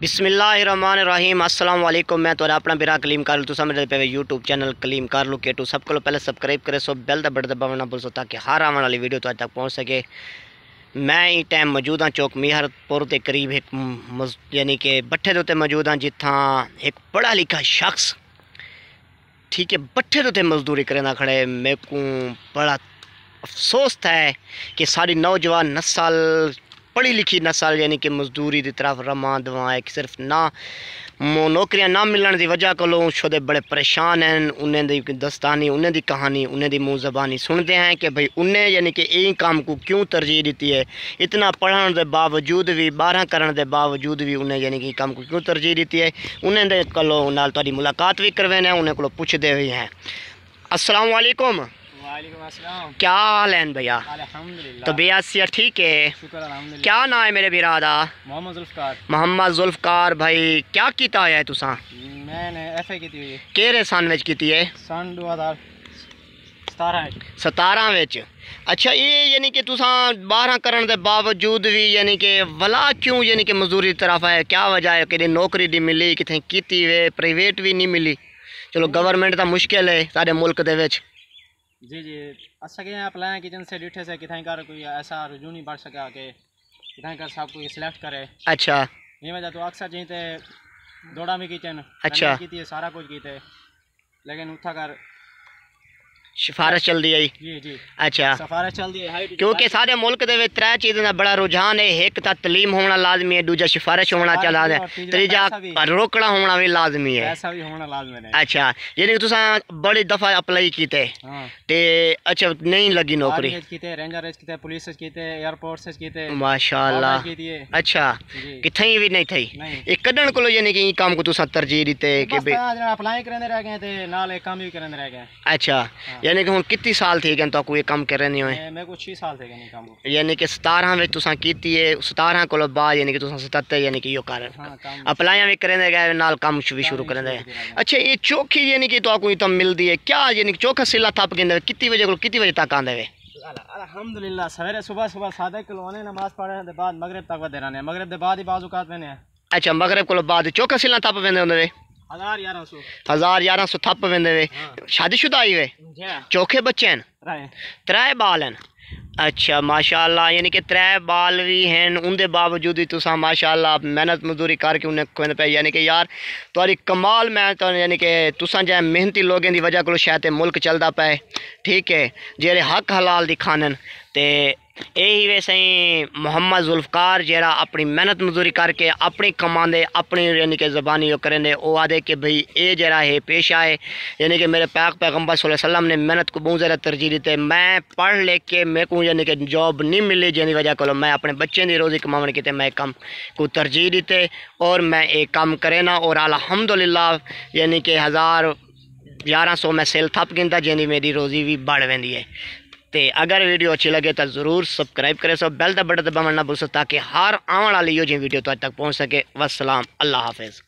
बिसमीम असलम मैं तुरा तो अपना बिरा कलीम कर लू तुसा मेरे पे यूट्यूब चैनल कलीम कर लू के टू सब को पहले सब्सक्राइब करे सो बेल का बटन दबा ना भूल सो ताकि हर आने वाली वीडियो तो तक पहुँच सके मैं ही टाइम मौजूद हाँ चौक मीहरपुर के करीब एक यानी कि भट्ठे के उत्ते मौजूद हाँ जिथा एक पढ़ा लिखा शख्स ठीक है भट्ठे के उत्ते मजदूरी करना खड़े मेरे को बड़ा अफसोस था कि सारी नौजवान नस्ल पढ़ी लिखी नसल यानी कि मजदूरी की तरफ रमा दवा एक सिर्फ ना नौकरियां ना मिलने की वजह को छोदे बड़े परेशान हैं उन्हें दस्तानी उन्हें दी कहानी उन्हें दी मुँह जबानी सुनते हैं कि भाई उन्हें यानी कि यही काम को क्यों तरजीह दी है इतना पढ़ने के बावजूद भी बारह करने के बावजूद भी उन्हें यानी कि काम को क्यों तरजीह दी है उन्हें कोलों नाल मुलाकात भी करवाने उन्हें को पुछते भी हैं असलकुम क्या हाल है भैया तो भैया सिया ठीक है क्या नाम है मेरे बिरादा मोहम्मद जुल्फकार भाई क्या किया है तुसा मैंने एफए की हुई सन विच की है सन 2017 17 विच अच्छा ये यानी कि तुसा बारह करण के बावजूद भी यानी कि वला क्यों यानी कि मजदूरी तरफ है क्या वजह है कि नौकरी नहीं मिली कितने की प्राइवेट भी नहीं मिली चलो गवर्नमेंट तो मुश्किल है सारे मुल्क के बच्चे जी जी अच्छा कि आप लाए कि जिनसे डिठे से किथे कर कोई ऐसा रुझान बढ़ सका कि किथे कर सब कोई सिलेक्ट करे अच्छा नहीं वजह तो अक्सर जी ते दौड़ा में किचन अच्छा की सारा कुछ कीते लेकिन उठा कर सिफारश चल दी आई अच्छा सिफारश चल दी है क्योंकि सारे मुल्क के त्रै चीज़ का बड़ा रुझान है एक तो तलीम होना लाजमी है दूजा सिफारश होना चला है तीजा रोकना होना भी लाजमी है अच्छा यानी तुस बड़ी दफ़ा अप्लाई किए ते अच्छा नहीं लगी नौकरी माशाल्लाह अच्छा किथे भी नहीं थी एक कदन को यानी कि काम को तुसा तरजीह दीते के अप्लाई अच्छा यानी कि हम कितनी साल थे गए ये कम कर रहे हो मैं कुछ ही साल थे यानी कि सतारह में तुसा कीती सतारह को बाद यानी कि तुसा 77 यानी कि यो कर अप्लाइयां भी करें गए नाल कम भी शुरू करेंदे अच्छा ये चौखी यानी कि तो कोई मिलती है क्या यानी चौखा सिला थप गेंदे कितनी बजे को कितनी बजे तक आंदे वे अलहमदुल्ला सवेरे सुबह सुबह सादे किलो आने नमाज पढ़ने के बाद मगरिब तक वदे रहने मगरिब के बाद ही बाजुकात में अच्छा मगरब को बाद चौखा सिला थप पे हजार यारह सौ थप वेंदे हाँ। शादीशुदा आई वे चौखे बच्चे हैं त्रै बाल हैं अच्छा माशाल्लाह यानी कि त्रै बाल भी हैं उनके बावजूद भी तुसा माशाल्लाह मेहनत मजदूरी करके उन्हें खुद पे यानी कि यार थोड़ी कमाल मैं तो यानी कि तुसा जै मेहनती लोगों की वजह को शायद मुल्क चलता पे ठीक है जे हक हलाल दिखाने वे सही ਮੁਹੰਮਦ जुल्फकार जरा अपनी मेहनत मजदूरी करके अपनी कमाते अपनी यानी कि जबानी जो करेंगे वो ਆਦੇ कि ਭਈ ये जरा है पेशा है यानी कि मेरे पैक पैगम्बर वसल्लम ने मेहनत को बहुत ज़्यादा तरजीह दी है मैं पढ़ लिख के मेरे को यानी कि जॉब नहीं मिली जिंद वजह को मैं अपने बच्चों की रोज़ी कमाने कि मैं कम को तरजीह दी और मैं ये काम करे ना और अलहमदुल्ला यानी कि हज़ार ग्यारह सौ मैं सेल थप गिंदा जिंद मेरी रोज़ी भी बढ़ वेंदी है तो अगर वीडियो अच्छी लगे तो जरूर सब्सक्राइब करें सो बैल का बटन दबा मरना भूल सो ताकि हर आने वाली योजना वीडियो तो तक पहुँच सके वसलाम अल्लाह हाफिज़